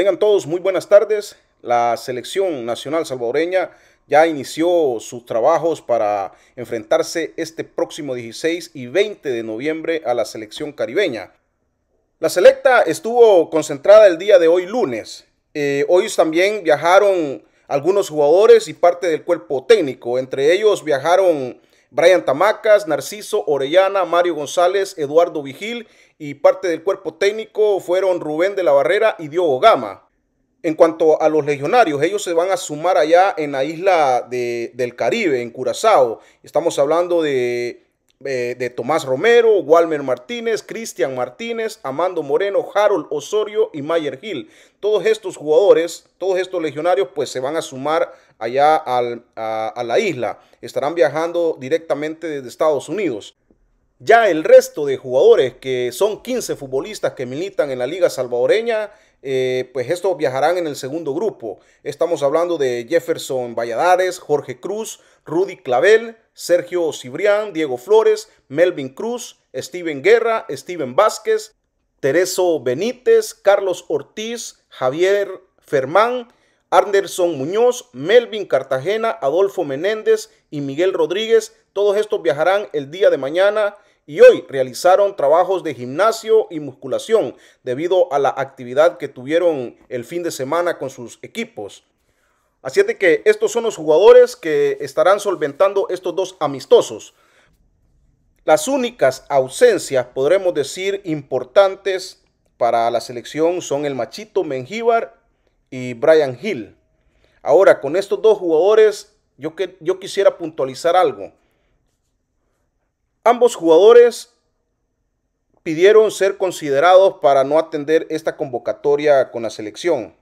Tengan todos muy buenas tardes. La selección nacional salvadoreña ya inició sus trabajos para enfrentarse este próximo 16 y 20 de noviembre a la selección caribeña. La selecta estuvo concentrada el día de hoy lunes. Eh, hoy también viajaron algunos jugadores y parte del cuerpo técnico. Entre ellos viajaron Brian Tamacas, Narciso Orellana, Mario González, Eduardo Vigil y parte del cuerpo técnico fueron Rubén de la Barrera y Diogo Gama. En cuanto a los legionarios, ellos se van a sumar allá en la isla del Caribe, en Curazao. Estamos hablando de, eh, de Tomás Romero, Walmer Martínez, Cristian Martínez, Amando Moreno, Harold Osorio y Mayer Gil. Todos estos jugadores, todos estos legionarios, pues se van a sumar allá a, la isla. Estarán viajando directamente desde Estados Unidos. Ya el resto de jugadores, que son 15 futbolistas que militan en la Liga Salvadoreña, eh, pues estos viajarán en el segundo grupo. Estamos hablando de Jefferson Valladares, Jorge Cruz, Rudy Clavel, Sergio Cibrián, Diego Flores, Melvin Cruz, Steven Guerra, Steven Vázquez, Tereso Benítez, Carlos Ortiz, Javier Fermán Anderson Muñoz, Melvin Cartagena, Adolfo Menéndez y Miguel Rodríguez. Todos estos viajarán el día de mañana y hoy realizaron trabajos de gimnasio y musculación debido a la actividad que tuvieron el fin de semana con sus equipos. Así es que estos son los jugadores que estarán solventando estos dos amistosos. Las únicas ausencias, podremos decir, importantes para la selección son el Machito Mengíbar y Brian Hill. Ahora, con estos dos jugadores, yo, que, yo quisiera puntualizar algo. Ambos jugadores pidieron ser considerados para no atender esta convocatoria con la selección.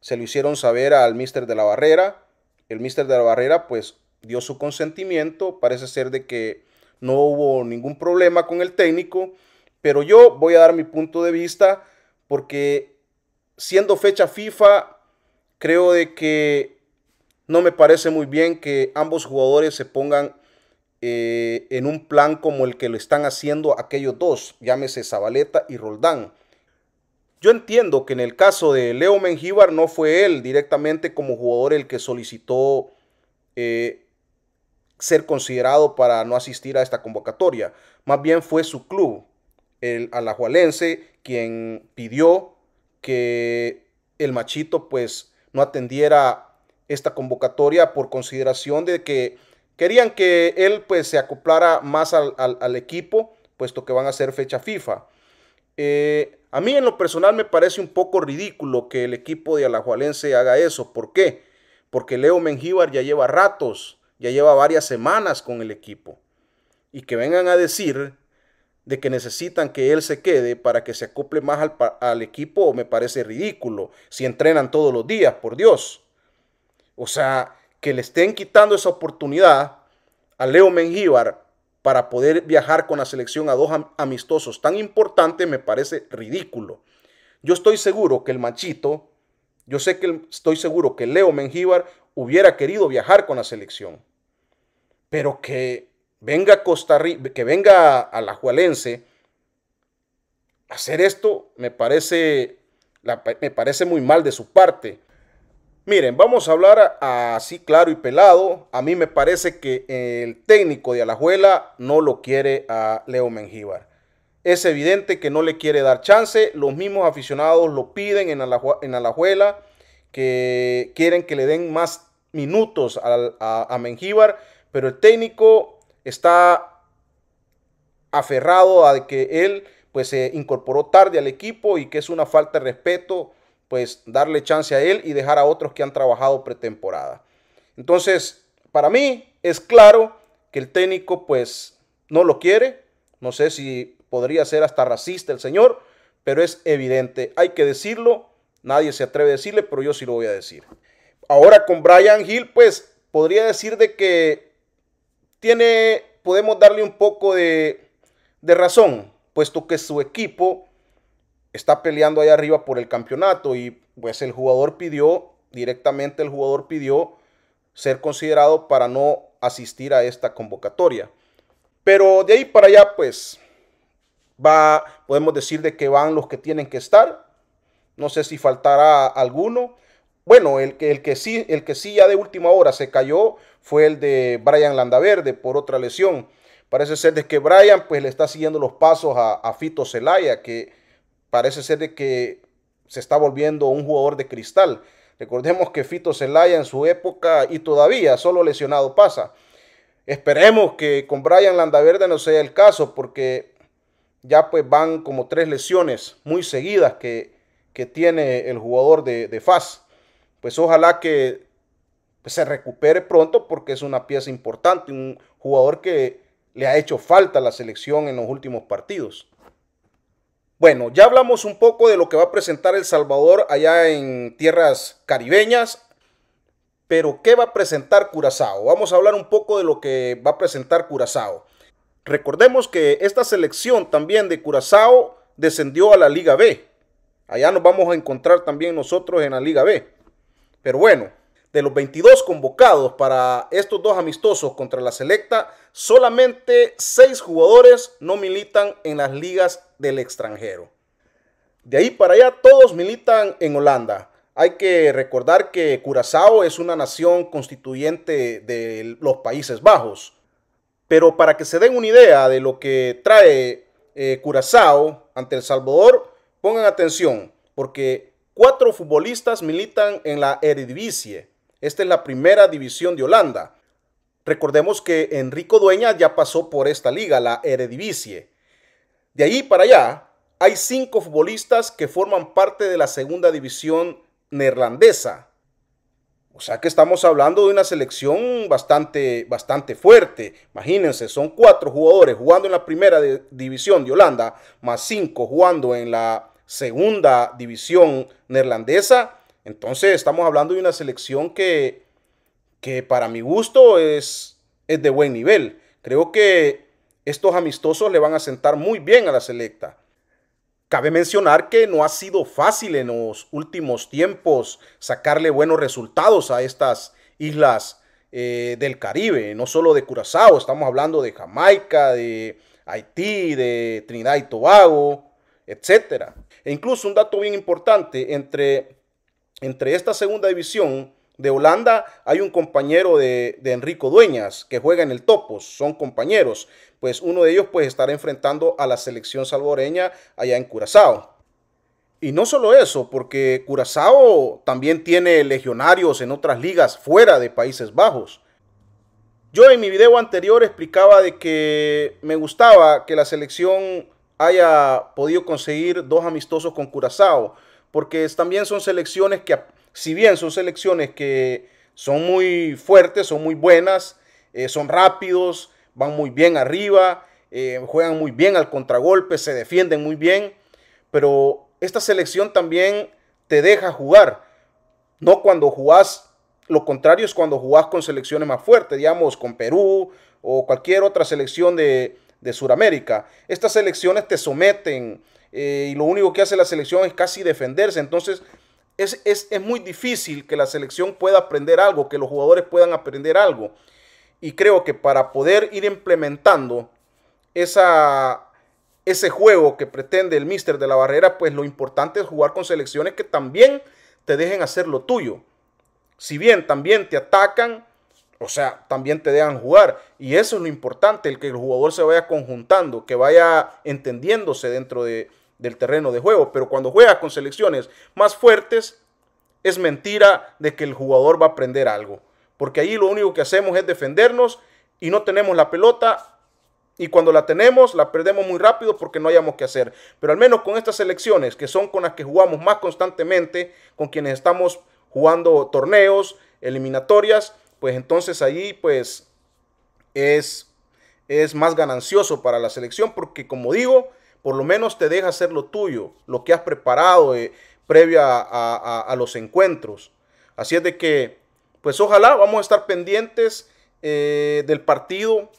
Se lo hicieron saber al mister de la barrera. El mister de la barrera pues dio su consentimiento. Parece ser de que no hubo ningún problema con el técnico. Pero yo voy a dar mi punto de vista porque siendo fecha FIFA, creo de que no me parece muy bien que ambos jugadores se pongan eh, en un plan como el que lo están haciendo aquellos dos, llámese Zabaleta y Roldán. Yo entiendo que en el caso de Leo Mengíbar no fue él directamente como jugador el que solicitó eh, ser considerado para no asistir a esta convocatoria. Más bien fue su club, el alajualense, quien pidió que el machito pues no atendiera esta convocatoria por consideración de que querían que él pues se acoplara más al, equipo, puesto que van a ser fecha FIFA. Eh, a mí en lo personal me parece un poco ridículo que el equipo de Alajuelense haga eso. ¿Por qué? Porque Leo Mengíbar ya lleva ratos, ya lleva varias semanas con el equipo. Y que vengan a decir de que necesitan que él se quede para que se acople más al, equipo me parece ridículo, si entrenan todos los días, por Dios. O sea, que le estén quitando esa oportunidad a Leo Mengíbar para poder viajar con la selección a dos amistosos tan importantes me parece ridículo. Yo estoy seguro que el machito, yo sé que estoy seguro que Leo Mengíbar hubiera querido viajar con la selección, pero que venga Costa Rica, que venga a la hacer esto me parece, me parece muy mal de su parte. Miren, vamos a hablar así claro y pelado. A mí me parece que el técnico de Alajuela no lo quiere a Leo Mengíbar. Es evidente que no le quiere dar chance. Los mismos aficionados lo piden en, Alajuela, que quieren que le den más minutos a Mengíbar. Pero el técnico está aferrado a que él pues se incorporó tarde al equipo y que es una falta de respeto pues darle chance a él y dejar a otros que han trabajado pretemporada. Entonces, para mí es claro que el técnico pues no lo quiere, no sé si podría ser hasta racista el señor, pero es evidente, hay que decirlo, nadie se atreve a decirle, pero yo sí lo voy a decir. Ahora con Brian Hill pues podría decir de que tiene, podemos darle un poco de, de razón, puesto que su equipo está peleando ahí arriba por el campeonato y pues el jugador pidió, directamente el jugador pidió ser considerado para no asistir a esta convocatoria. Pero de ahí para allá pues va, podemos decir de que van los que tienen que estar. No sé si faltará alguno. Bueno, el que, el, que sí, el que sí ya de última hora se cayó fue el de Brian Landaverde por otra lesión. Parece ser de que Brian pues le está siguiendo los pasos a, Fito Celaya, que parece ser de que se está volviendo un jugador de cristal. Recordemos que Fito Celaya en su época y todavía solo lesionado pasa. Esperemos que con Brian Landaverde no sea el caso porque ya pues van como tres lesiones muy seguidas que, tiene el jugador de, de pues ojalá que se recupere pronto porque es una pieza importante, un jugador que le ha hecho falta a la selección en los últimos partidos. Bueno, ya hablamos un poco de lo que va a presentar El Salvador allá en tierras caribeñas, pero ¿qué va a presentar Curazao? Vamos a hablar un poco de lo que va a presentar Curazao. Recordemos que esta selección también de Curazao descendió a la Liga B. Allá nos vamos a encontrar también nosotros en la Liga B. Pero bueno, de los 22 convocados para estos dos amistosos contra la selecta, solamente 6 jugadores no militan en las ligas del extranjero. De ahí para allá todos militan en Holanda. Hay que recordar que Curazao es una nación constituyente de los Países Bajos. Pero para que se den una idea de lo que trae eh, Curazao ante El Salvador, pongan atención, porque Cuatro futbolistas militan en la Eredivisie. Esta es la primera división de Holanda. Recordemos que Enrico Dueña ya pasó por esta liga, la Eredivisie. De ahí para allá, hay cinco futbolistas que forman parte de la segunda división neerlandesa. O sea que estamos hablando de una selección bastante, bastante fuerte. Imagínense, son cuatro jugadores jugando en la primera división de Holanda, más cinco jugando en la segunda división neerlandesa. Entonces estamos hablando de una selección que, que para mi gusto es, es de buen nivel. Creo que estos amistosos le van a sentar muy bien a la selecta. Cabe mencionar que no ha sido fácil en los últimos tiempos sacarle buenos resultados a estas islas eh, del Caribe, no solo de Curazao, estamos hablando de Jamaica, de Haití, de Trinidad y Tobago, etcétera E incluso un dato bien importante, entre, entre esta segunda división de Holanda hay un compañero de, Enrico Dueñas que juega en el Topos, son compañeros, pues uno de ellos pues estará enfrentando a la selección salvadoreña allá en Curazao. Y no solo eso, porque Curazao también tiene legionarios en otras ligas fuera de Países Bajos. Yo en mi video anterior explicaba de que me gustaba que la selección haya podido conseguir dos amistosos con Curazao, porque también son selecciones que, si bien son selecciones que son muy fuertes, son muy buenas, eh, son rápidos, van muy bien arriba, eh, juegan muy bien al contragolpe, se defienden muy bien, pero esta selección también te deja jugar, no cuando jugás, lo contrario es cuando jugás con selecciones más fuertes, digamos con Perú o cualquier otra selección de, de Sudamérica. Estas selecciones te someten eh, y lo único que hace la selección es casi defenderse. Entonces es, muy difícil que la selección pueda aprender algo, que los jugadores puedan aprender algo. Y creo que para poder ir implementando esa, ese juego que pretende el mister de la barrera, pues lo importante es jugar con selecciones que también te dejen hacer lo tuyo. Si bien también te atacan, o sea, también te dejan jugar. Y eso es lo importante, el que el jugador se vaya conjuntando, que vaya entendiéndose dentro del terreno de juego. Pero cuando juegas con selecciones más fuertes, es mentira de que el jugador va a aprender algo. Porque ahí lo único que hacemos es defendernos y no tenemos la pelota. Y cuando la tenemos, la perdemos muy rápido porque no hayamos que hacer. Pero al menos con estas selecciones, que son con las que jugamos más constantemente, con quienes estamos jugando torneos, eliminatorias, pues entonces ahí pues es, es más ganancioso para la selección porque como digo, por lo menos te deja hacer lo tuyo, lo que has preparado eh, previo a, los encuentros. Así es de que, pues ojalá vamos a estar pendientes eh, del partido.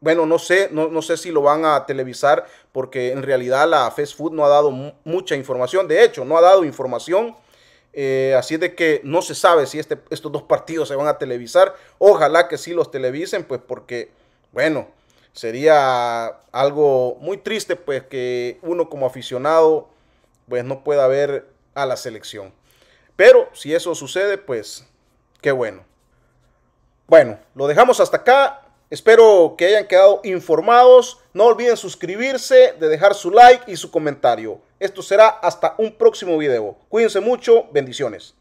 Bueno, no sé, no, sé si lo van a televisar porque en realidad la facebook Food no ha dado mucha información. De hecho, no ha dado información eh, así de que no se sabe si este, estos dos partidos se van a televisar. Ojalá que sí los televisen, pues porque, bueno, sería algo muy triste, pues que uno como aficionado, pues no pueda ver a la selección. Pero si eso sucede, pues qué bueno. Bueno, lo dejamos hasta acá. Espero que hayan quedado informados. No olviden suscribirse, de dejar su like y su comentario. Esto será hasta un próximo video. Cuídense mucho, bendiciones.